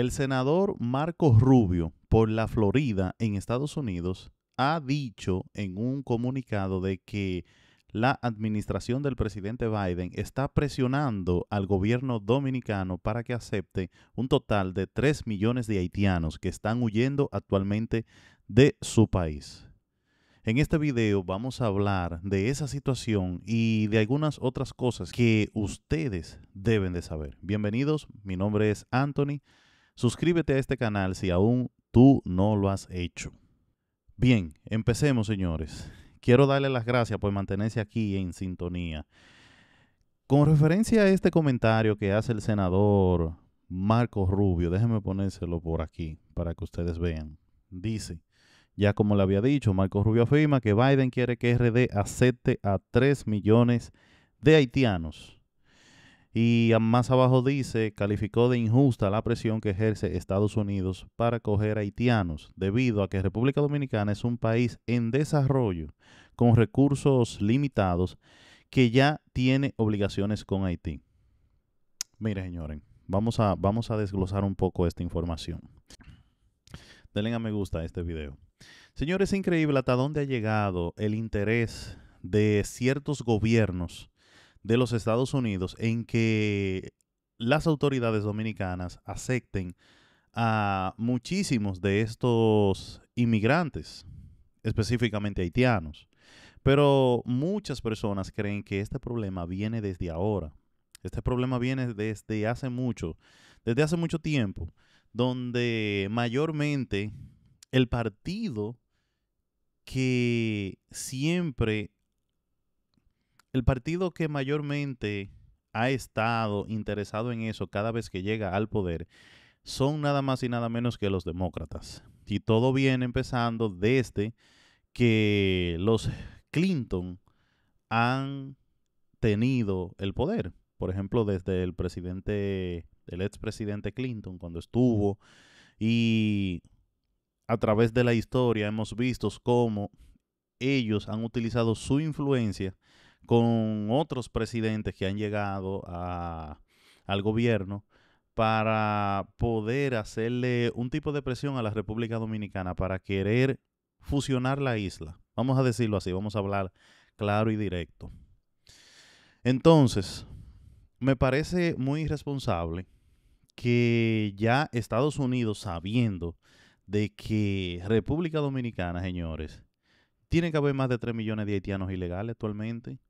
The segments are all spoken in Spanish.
El senador Marcos Rubio por la Florida en Estados Unidos ha dicho en un comunicado de que la administración del presidente Biden está presionando al gobierno dominicano para que acepte un total de 3 millones de haitianos que están huyendo actualmente de su país. En este video vamos a hablar de esa situación y de algunas otras cosas que ustedes deben de saber. Bienvenidos, mi nombre es Anthony. Suscríbete a este canal si aún tú no lo has hecho. Bien, empecemos señores. Quiero darle las gracias por mantenerse aquí en sintonía. Con referencia a este comentario que hace el senador Marcos Rubio, déjenme ponérselo por aquí para que ustedes vean. Dice, ya como le había dicho, Marcos Rubio afirma que Biden quiere que RD acepte a 3 millones de haitianos y más abajo dice, calificó de injusta la presión que ejerce Estados Unidos para acoger haitianos, debido a que República Dominicana es un país en desarrollo, con recursos limitados, que ya tiene obligaciones con Haití. Mire, señores, vamos a, vamos a desglosar un poco esta información. Denle a me gusta a este video. Señores, es increíble hasta dónde ha llegado el interés de ciertos gobiernos de los Estados Unidos en que las autoridades dominicanas acepten a muchísimos de estos inmigrantes, específicamente haitianos. Pero muchas personas creen que este problema viene desde ahora. Este problema viene desde hace mucho, desde hace mucho tiempo, donde mayormente el partido que siempre el partido que mayormente ha estado interesado en eso cada vez que llega al poder son nada más y nada menos que los demócratas. Y todo viene empezando desde que los Clinton han tenido el poder. Por ejemplo, desde el presidente, el expresidente Clinton, cuando estuvo. Y a través de la historia hemos visto cómo ellos han utilizado su influencia con otros presidentes que han llegado al gobierno para poder hacerle un tipo de presión a la República Dominicana para querer fusionar la isla. Vamos a decirlo así, vamos a hablar claro y directo. Entonces, me parece muy irresponsable que ya Estados Unidos, sabiendo de que República Dominicana, señores, tiene que haber más de 3 millones de haitianos ilegales actualmente,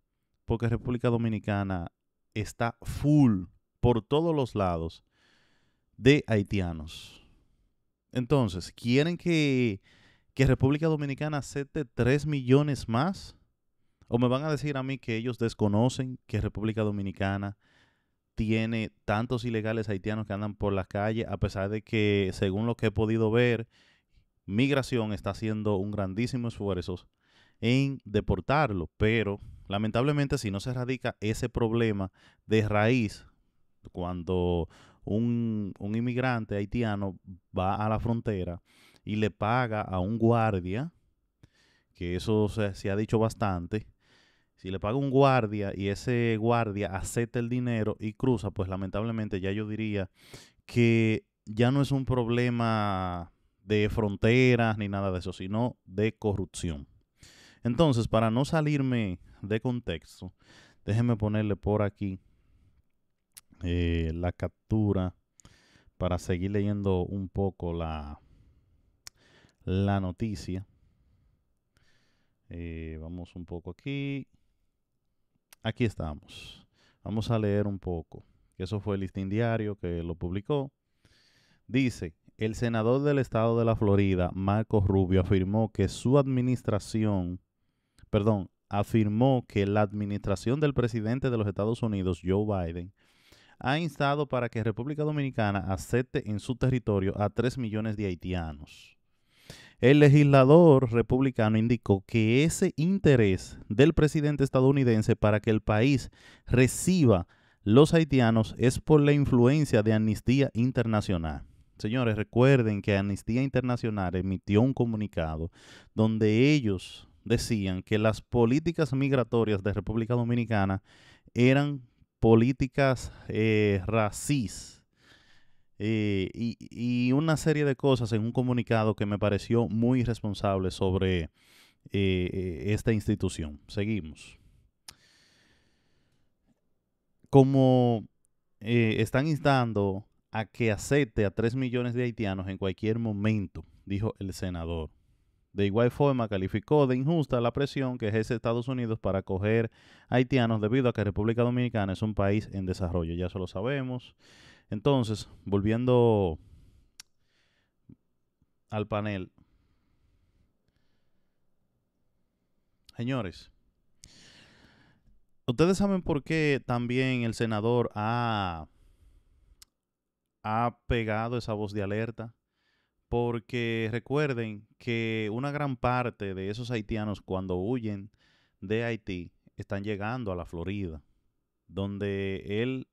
porque República Dominicana está full por todos los lados de haitianos. Entonces, ¿quieren que, República Dominicana acepte 3 millones más? ¿O me van a decir a mí que ellos desconocen que República Dominicana tiene tantos ilegales haitianos que andan por la calle, a pesar de que, según lo que he podido ver, migración está haciendo un grandísimo esfuerzo en deportarlo, pero Lamentablemente, si no se erradica ese problema de raíz, cuando un, inmigrante haitiano va a la frontera y le paga a un guardia, que eso se, se ha dicho bastante, si le paga un guardia y ese guardia acepta el dinero y cruza, pues lamentablemente ya yo diría que ya no es un problema de fronteras ni nada de eso, sino de corrupción. Entonces, para no salirme de contexto, déjenme ponerle por aquí eh, la captura para seguir leyendo un poco la, la noticia. Eh, vamos un poco aquí. Aquí estamos. Vamos a leer un poco. Eso fue el listín diario que lo publicó. Dice, el senador del estado de la Florida, Marcos Rubio, afirmó que su administración, perdón, afirmó que la administración del presidente de los Estados Unidos, Joe Biden, ha instado para que República Dominicana acepte en su territorio a 3 millones de haitianos. El legislador republicano indicó que ese interés del presidente estadounidense para que el país reciba los haitianos es por la influencia de Amnistía Internacional. Señores, recuerden que Amnistía Internacional emitió un comunicado donde ellos decían que las políticas migratorias de República Dominicana eran políticas eh, racistas eh, y, una serie de cosas en un comunicado que me pareció muy irresponsable sobre eh, esta institución. Seguimos. Como están instando a que acepte a 3 millones de haitianos en cualquier momento, dijo el senador. De igual forma, calificó de injusta la presión que ejerce Estados Unidos para acoger haitianos debido a que República Dominicana es un país en desarrollo, ya eso lo sabemos. Entonces, volviendo al panel. Señores, ustedes saben por qué también el senador ha pegado esa voz de alerta porque recuerden que una gran parte de esos haitianos cuando huyen de Haití están llegando a la Florida, donde él,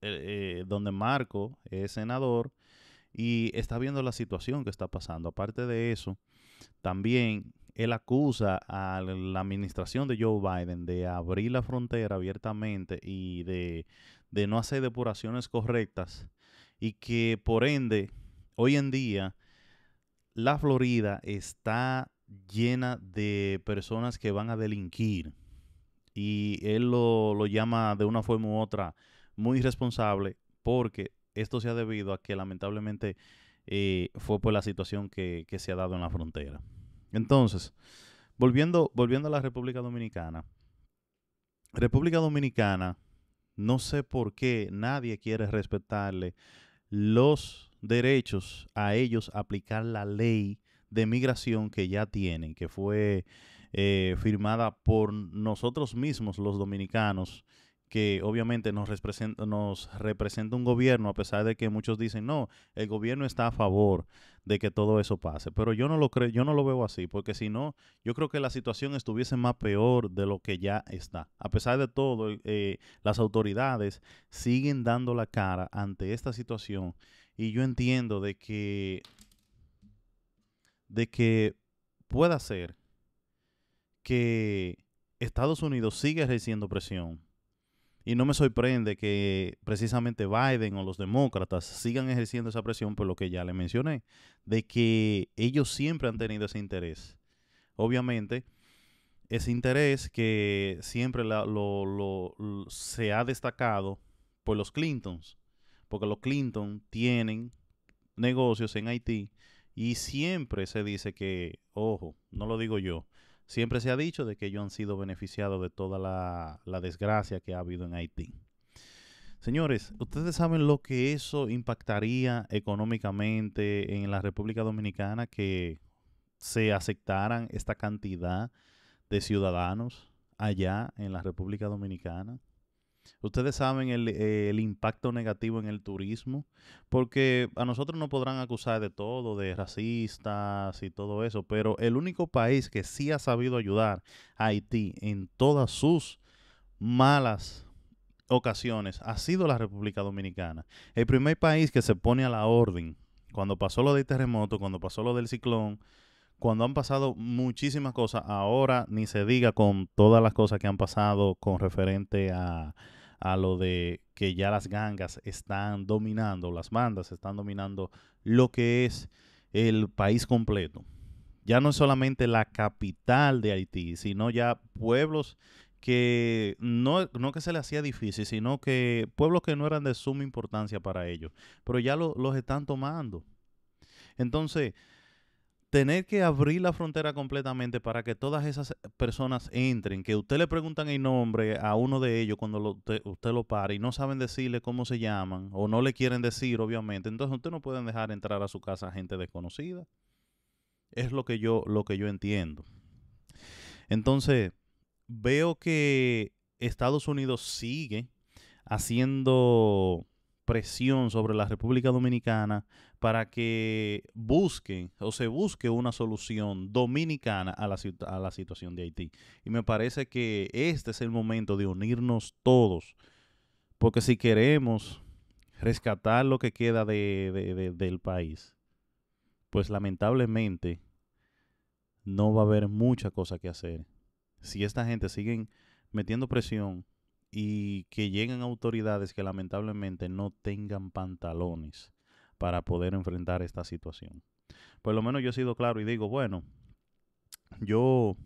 eh, eh, donde Marco es senador y está viendo la situación que está pasando. Aparte de eso, también él acusa a la administración de Joe Biden de abrir la frontera abiertamente y de no hacer depuraciones correctas y que por ende hoy en día la Florida está llena de personas que van a delinquir y él lo, llama de una forma u otra muy irresponsable porque esto se ha debido a que lamentablemente eh, fue por la situación que, que, se ha dado en la frontera. Entonces, volviendo, volviendo a la República Dominicana, República Dominicana, no sé por qué nadie quiere respetarle los derechos a ellos aplicar la ley de migración que ya tienen, que fue eh, firmada por nosotros mismos los dominicanos, que obviamente nos representa, nos representa un gobierno, a pesar de que muchos dicen, no, el gobierno está a favor de que todo eso pase. Pero yo no lo creo, yo no lo veo así, porque si no, yo creo que la situación estuviese más peor de lo que ya está. A pesar de todo, eh, las autoridades siguen dando la cara ante esta situación y yo entiendo de que, de que pueda ser que Estados Unidos siga ejerciendo presión. Y no me sorprende que precisamente Biden o los demócratas sigan ejerciendo esa presión por lo que ya le mencioné, de que ellos siempre han tenido ese interés. Obviamente, ese interés que siempre se ha destacado por los Clintons porque los Clinton tienen negocios en Haití y siempre se dice que, ojo, no lo digo yo, siempre se ha dicho de que ellos han sido beneficiados de toda la, desgracia que ha habido en Haití. Señores, ustedes saben lo que eso impactaría económicamente en la República Dominicana que se aceptaran esta cantidad de ciudadanos allá en la República Dominicana. Ustedes saben eh, el, impacto negativo en el turismo, porque a nosotros nos podrán acusar de todo, de racistas y todo eso, pero el único país que sí ha sabido ayudar a Haití en todas sus malas ocasiones ha sido la República Dominicana. El primer país que se pone a la orden cuando pasó lo del terremoto, cuando pasó lo del ciclón, cuando han pasado muchísimas cosas, ahora ni se diga con todas las cosas que han pasado con referente a a lo de que ya las gangas están dominando, las bandas están dominando lo que es el país completo. Ya no es solamente la capital de Haití, sino ya pueblos que no, que se le hacía difícil, sino que pueblos que no eran de suma importancia para ellos, pero ya los están tomando. Entonces, tener que abrir la frontera completamente para que todas esas eh, personas entren, que usted le preguntan el nombre a uno de ellos cuando usted lo para y no saben decirle cómo se llaman o no le quieren decir, obviamente, entonces usted no puede dejar entrar a su casa gente desconocida. Es lo que yo, lo que yo entiendo. Entonces, veo que Estados Unidos sigue haciendo presión sobre la República Dominicana para que busquen o se busque una solución dominicana a la, a la situación de Haití. Y me parece que este es el momento de unirnos todos, porque si queremos rescatar lo que queda del país, pues lamentablemente no va a haber mucha cosa que hacer. Si esta gente sigue metiendo presión y que lleguen autoridades que lamentablemente no tengan pantalones para poder enfrentar esta situación. Por lo menos yo he sido claro y digo, bueno, yo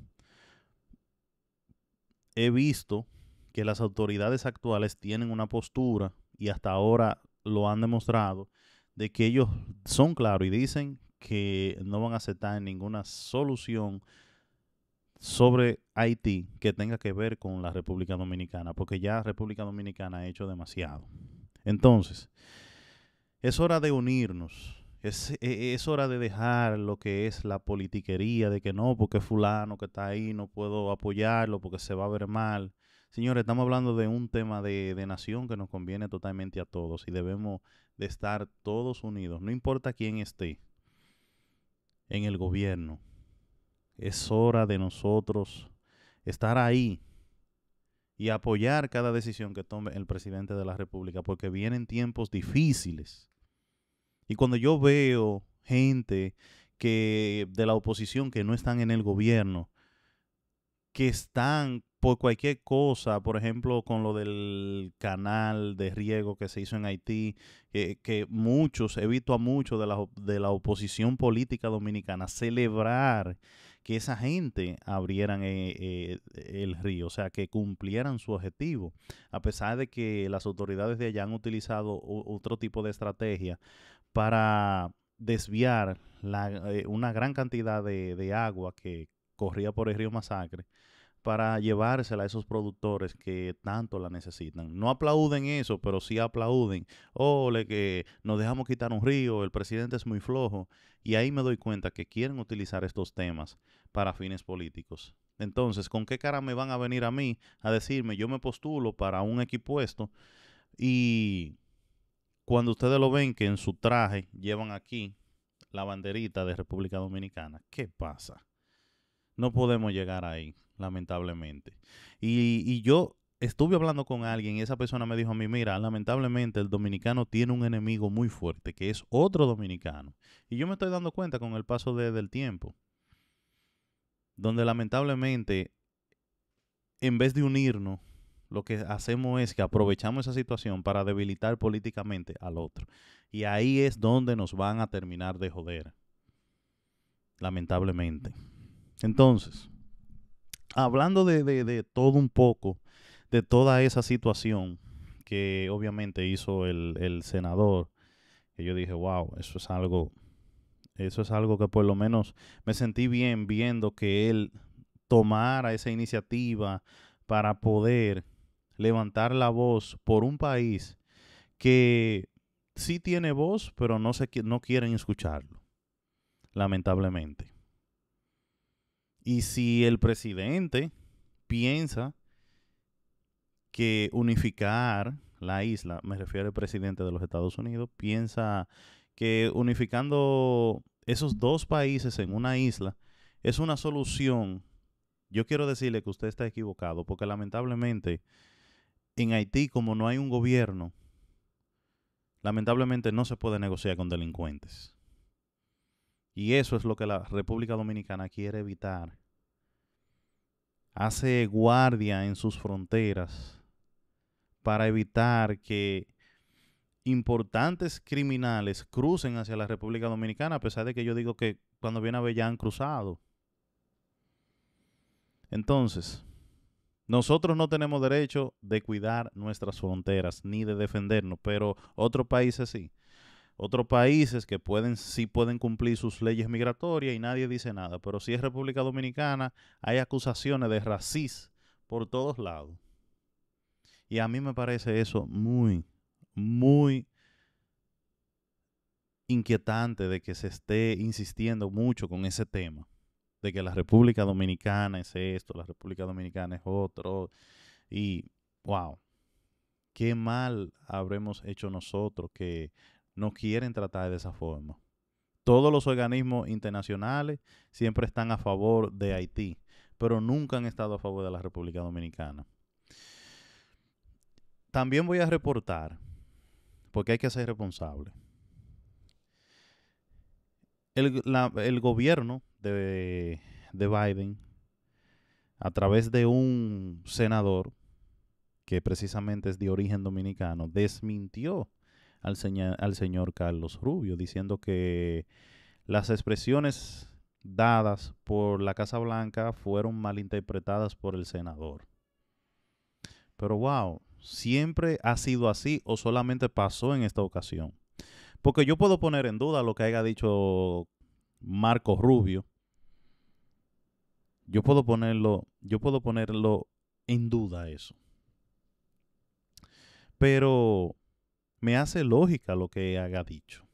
he visto que las autoridades actuales tienen una postura y hasta ahora lo han demostrado de que ellos son claros y dicen que no van a aceptar ninguna solución sobre Haití que tenga que ver con la República Dominicana, porque ya República Dominicana ha hecho demasiado. Entonces, es hora de unirnos. Es, e, e, es, hora de dejar lo que es la politiquería de que no, porque fulano que está ahí no puedo apoyarlo porque se va a ver mal. Señores, estamos hablando de un tema de, de nación que nos conviene totalmente a todos y debemos de estar todos unidos, no importa quién esté en el gobierno, es hora de nosotros estar ahí y apoyar cada decisión que tome el presidente de la República, porque vienen tiempos difíciles. Y cuando yo veo gente que de la oposición que no están en el gobierno, que están por cualquier cosa, por ejemplo, con lo del canal de riego que se hizo en Haití, que, muchos, he visto a muchos de de la oposición política dominicana celebrar que esa gente abrieran eh, eh, el río, o sea, que cumplieran su objetivo, a pesar de que las autoridades de allá han utilizado otro tipo de estrategia para desviar eh, una gran cantidad de agua que corría por el río Masacre para llevársela a esos productores que tanto la necesitan. No aplauden eso, pero sí aplauden. Ole, que nos dejamos quitar un río, el presidente es muy flojo. Y ahí me doy cuenta que quieren utilizar estos temas para fines políticos. Entonces, ¿con qué cara me van a venir a mí a decirme yo me postulo para un equipuesto? Y cuando ustedes lo ven que en su traje llevan aquí la banderita de República Dominicana, ¿qué pasa? No podemos llegar ahí lamentablemente. Y, yo estuve hablando con alguien y esa persona me dijo a mí, mira, lamentablemente el dominicano tiene un enemigo muy fuerte, que es otro dominicano. Y yo me estoy dando cuenta con el paso del tiempo, donde lamentablemente, en vez de unirnos, lo que hacemos es que aprovechamos esa situación para debilitar políticamente al otro. Y ahí es donde nos van a terminar de joder. Lamentablemente. Entonces, hablando de, todo un poco, de toda esa situación que obviamente hizo el, senador, que yo dije, wow, eso es algo, eso es algo que por lo menos me sentí bien viendo que él tomara esa iniciativa para poder levantar la voz por un país que sí tiene voz, pero no, se, no quieren escucharlo, lamentablemente. Y si el presidente piensa que unificar la isla, me refiero al presidente de los Estados Unidos, piensa que unificando esos dos países en una isla es una solución, yo quiero decirle que usted está equivocado, porque lamentablemente en Haití, como no hay un gobierno, lamentablemente no se puede negociar con delincuentes. Y eso es lo que la República Dominicana quiere evitar. Hace guardia en sus fronteras para evitar que importantes criminales crucen hacia la República Dominicana, a pesar de que yo digo que cuando viene a ver ya han cruzado. Entonces, nosotros no tenemos derecho de cuidar nuestras fronteras ni de defendernos, pero otros países sí otros países que pueden, sí pueden cumplir sus leyes migratorias y nadie dice nada. Pero si es República Dominicana, hay acusaciones de racismo por todos lados. Y a mí me parece eso muy, muy inquietante de que se esté insistiendo mucho con ese tema, de que la República Dominicana es esto, la República Dominicana es otro, y wow, qué mal habremos hecho nosotros que no quieren tratar de esa forma. Todos los organismos internacionales siempre están a favor de Haití, pero nunca han estado a favor de la República Dominicana. También voy a reportar, porque hay que ser responsable. El, gobierno de, de Biden, a través de un senador que precisamente es de origen dominicano, desmintió al, al señor Carlos Rubio, diciendo que las expresiones dadas por la Casa Blanca fueron malinterpretadas por el senador. Pero wow, ¿siempre ha sido así o solamente pasó en esta ocasión? Porque yo puedo poner en duda lo que haya dicho Marco Rubio. Yo puedo ponerlo, yo puedo ponerlo en duda eso. Pero me hace lógica lo que haga dicho.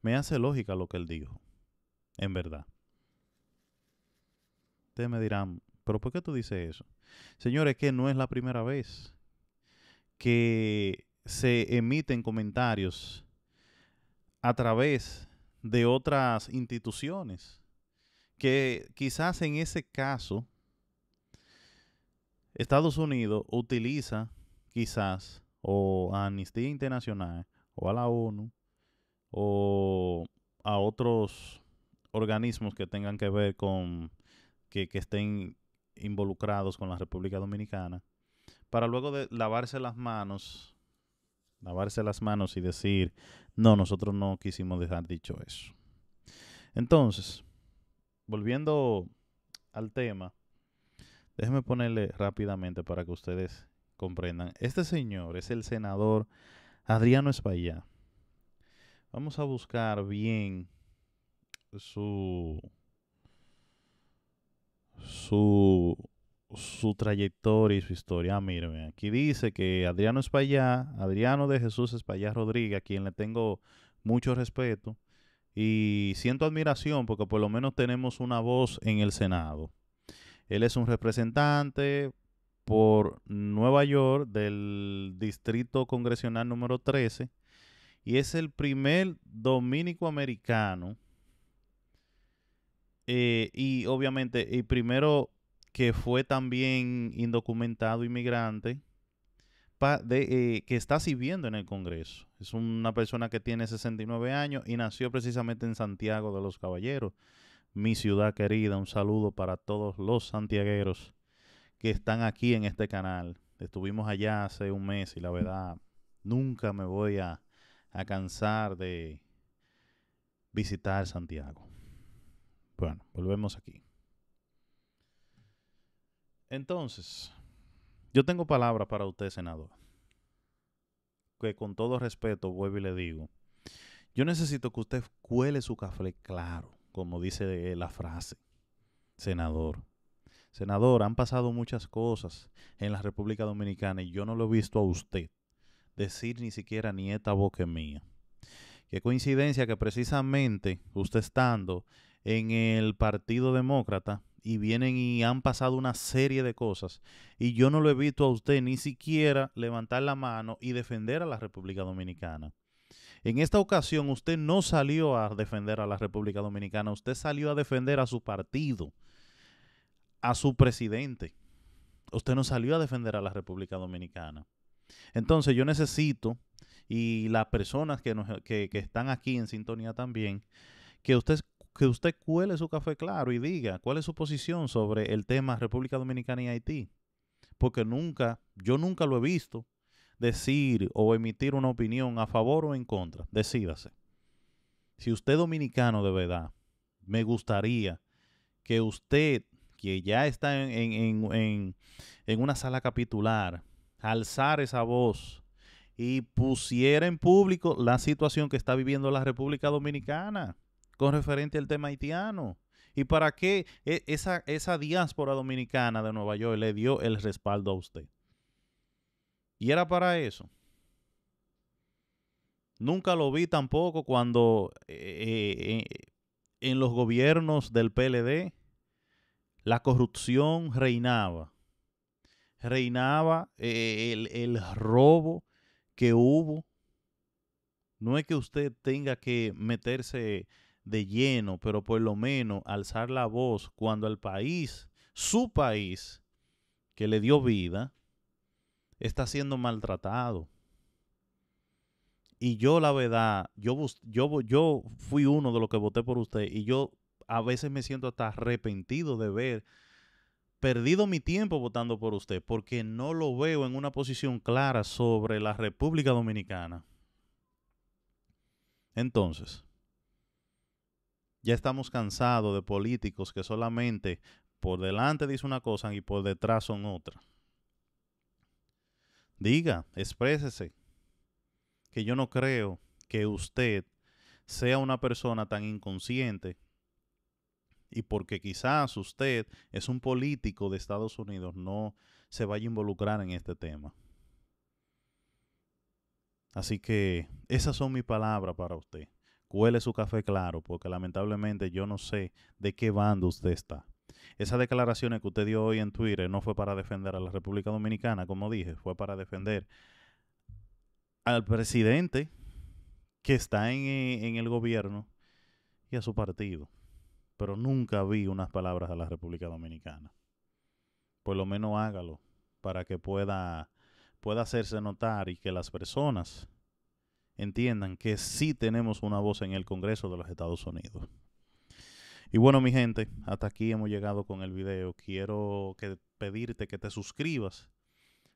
Me hace lógica lo que él dijo, en verdad. Ustedes me dirán, pero ¿por qué tú dices eso? Señores, que no es la primera vez que se emiten comentarios a través de otras instituciones que quizás en ese caso Estados Unidos utiliza quizás o a Amnistía Internacional o a la ONU o a otros organismos que tengan que ver con que, que estén involucrados con la República Dominicana para luego de lavarse las manos lavarse las manos y decir no nosotros no quisimos dejar dicho eso entonces volviendo al tema déjenme ponerle rápidamente para que ustedes comprendan. Este señor es el senador Adriano Espaillá. Vamos a buscar bien su, su, su trayectoria y su historia. Ah, aquí dice que Adriano Espaillá, Adriano de Jesús Espaillá Rodríguez, a quien le tengo mucho respeto y siento admiración porque por lo menos tenemos una voz en el Senado. Él es un representante, por Nueva York del Distrito Congresional número 13 y es el primer dominico americano eh, y obviamente el primero que fue también indocumentado inmigrante eh, que está sirviendo en el Congreso. Es una persona que tiene 69 años y nació precisamente en Santiago de los Caballeros, mi ciudad querida. Un saludo para todos los santiagueros que están aquí en este canal. Estuvimos allá hace un mes y la verdad nunca me voy a, cansar de visitar Santiago. Bueno, volvemos aquí. Entonces, yo tengo palabras para usted, senador. Que con todo respeto vuelvo y le digo. Yo necesito que usted cuele su café claro, como dice la frase, senador. Senador, han pasado muchas cosas en la República Dominicana y yo no lo he visto a usted decir ni siquiera nieta boca mía. Qué coincidencia que precisamente usted estando en el Partido Demócrata y vienen y han pasado una serie de cosas y yo no lo he visto a usted ni siquiera levantar la mano y defender a la República Dominicana. En esta ocasión usted no salió a defender a la República Dominicana, usted salió a defender a su partido a su presidente. Usted no salió a defender a la República Dominicana. Entonces yo necesito, y las personas que, están aquí en sintonía también, que usted que usted cuele su café claro y diga cuál es su posición sobre el tema República Dominicana y Haití. Porque nunca, yo nunca lo he visto decir o emitir una opinión a favor o en contra. Decídase. Si usted es dominicano de verdad, me gustaría que usted que ya está en, una sala capitular, alzar esa voz y pusiera en público la situación que está viviendo la República Dominicana con referente al tema haitiano. ¿Y para qué e, esa, esa diáspora dominicana de Nueva York le dio el respaldo a usted? Y era para eso. Nunca lo vi tampoco cuando eh, eh, eh, en los gobiernos del PLD la corrupción reinaba, reinaba eh, el, robo que hubo. No es que usted tenga que meterse de lleno, pero por lo menos alzar la voz cuando el país, su país, que le dio vida, está siendo maltratado. Y yo, la verdad, yo, yo, yo fui uno de los que voté por usted y yo a veces me siento hasta arrepentido de ver perdido mi tiempo votando por usted porque no lo veo en una posición clara sobre la República Dominicana. Entonces, ya estamos cansados de políticos que solamente por delante dicen una cosa y por detrás son otra. Diga, exprésese, que yo no creo que usted sea una persona tan inconsciente y porque quizás usted es un político de Estados Unidos, no se vaya a involucrar en este tema. Así que esas son mis palabras para usted. Cuele su café claro, porque lamentablemente yo no sé de qué bando usted está. Esas declaraciones que usted dio hoy en Twitter no fue para defender a la República Dominicana, como dije, fue para defender al presidente que está en, eh, en el gobierno y a su partido pero nunca vi unas palabras de la República Dominicana. Por lo menos hágalo para que pueda, pueda hacerse notar y que las personas entiendan que sí tenemos una voz en el Congreso de los Estados Unidos. Y bueno, mi gente, hasta aquí hemos llegado con el video. Quiero que pedirte que te suscribas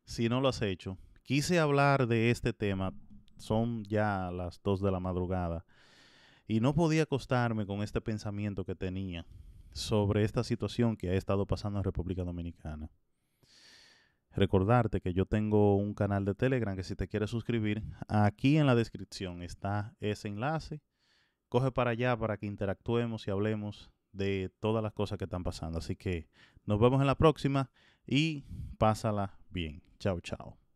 si no lo has hecho. Quise hablar de este tema, son ya las 2 de la madrugada y no podía acostarme con este pensamiento que tenía sobre esta situación que ha estado pasando en República Dominicana. Recordarte que yo tengo un canal de Telegram que si te quieres suscribir, aquí en la descripción está ese enlace. Coge para allá para que interactuemos y hablemos de todas las cosas que están pasando. Así que nos vemos en la próxima y pásala bien. Chao, chao.